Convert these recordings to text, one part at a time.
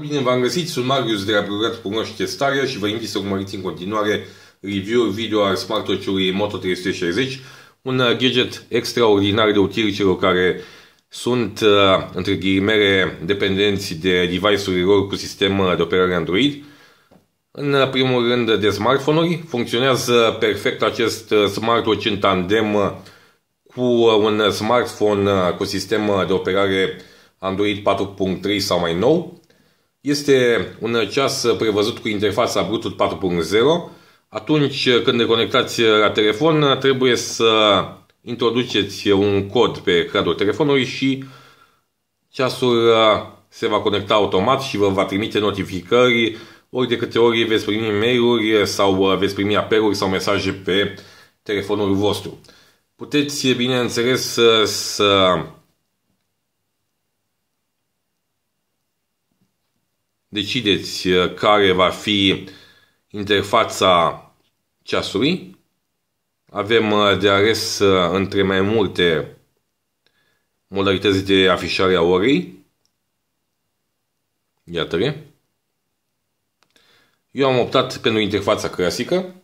Bine v-am găsit, sunt Marius de la Biorat Cunoaște Starea și vă invit să urmăriți în continuare review video al smartwatch-ului Moto 360, un uh, gadget extraordinar de util celor care sunt, uh, între ghirimele, dependenți de device-urile lor cu sistem uh, de operare Android. În primul rând de smartphone-uri, funcționează perfect acest smartwatch în tandem cu un smartphone cu sistem de operare Android 4.3 sau mai nou este un ceas prevăzut cu interfața Bluetooth 4.0. Atunci când ne conectați la telefon, trebuie să introduceți un cod pe cadrul telefonului și ceasul se va conecta automat și vă va trimite notificări ori de câte ori veți primi mail-uri sau veți primi apeluri sau mesaje pe telefonul vostru. Puteți, bineînțeles, să decideți uh, care va fi interfața ceasului. Avem uh, de ales uh, între mai multe modalități de afișare a orei. Iată-le. Eu am optat pentru interfața clasică.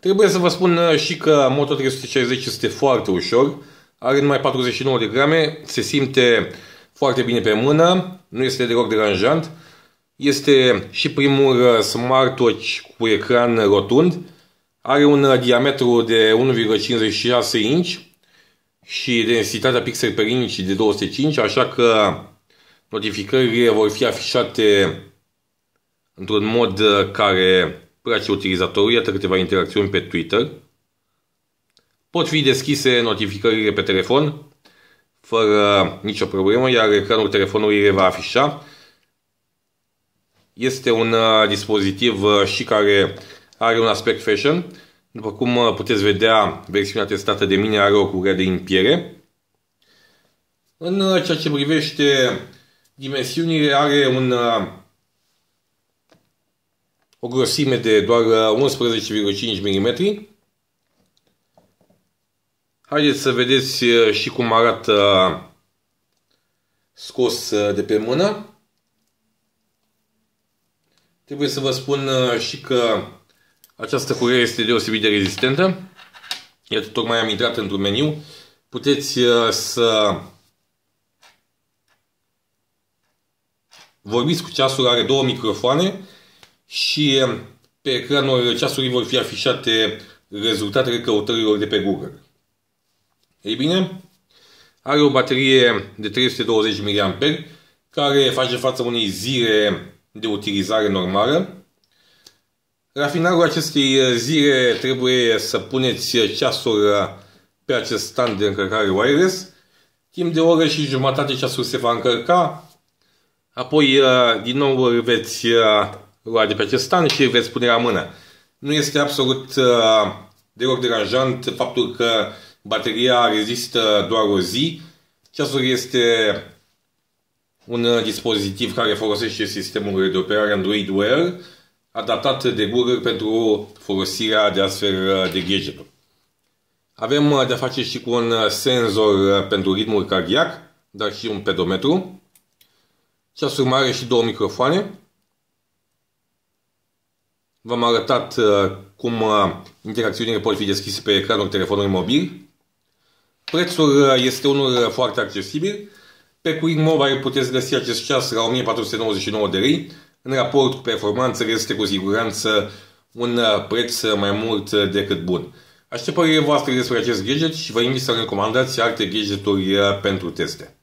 Trebuie să vă spun și că Moto 360 este foarte ușor. Are numai 49 de grame, se simte foarte bine pe mână, nu este deloc deranjant. Este și primul uh, smartwatch cu ecran rotund, are un uh, diametru de 1,56 inch și densitatea pixel per inch de 205, așa că notificările vor fi afișate într-un mod uh, care place utilizatorul, iată câteva interacțiuni pe Twitter. Pot fi deschise notificările pe telefon fără nicio problemă, iar ecranul telefonului le va afișa. Este un uh, dispozitiv uh, și care are un aspect fashion. După cum uh, puteți vedea, versiunea testată de mine are o curea de impiere. În ceea ce privește dimensiunile, are un, o grosime de doar 11,5 mm. Haideți să vedeți și cum arată scos de pe mână. Trebuie să vă spun uh, și că această curea este deosebit de rezistentă. Iată, tocmai am intrat într-un meniu. Puteți uh, să vorbiți cu ceasul, are două microfoane și uh, pe ecranul ceasului vor fi afișate rezultatele căutărilor de pe Google. Ei bine, are o baterie de 320 mAh care face față unei zile de utilizare normală. La finalul acestei uh, zile trebuie să puneți uh, ceasul uh, pe acest stand de încărcare wireless. Timp de o oră și jumătate ceasul se va încărca. Apoi din nou îl veți lua de pe acest stand și îl veți pune la mână. Nu este absolut deloc deranjant faptul că bateria rezistă doar o zi. Ceasul este un uh, dispozitiv care folosește sistemul de operare Android Wear, adaptat de Google pentru folosirea de astfel uh, de gadget. Avem uh, de-a face și cu un senzor pentru ritmul cardiac, dar și un pedometru. Ceasul mare și două microfoane. V-am arătat cum interacțiunile pot fi deschise pe ecranul telefonului mobil. Prețul este unul foarte accesibil, pe Quick Mobile puteți găsi acest ceas la 1499 de lei. În raport cu performanță este cu siguranță un uh, preț uh, mai mult uh, decât bun. Aștept părerea voastră despre acest gadget și vă invit să recomandați alte gadgeturi pentru teste.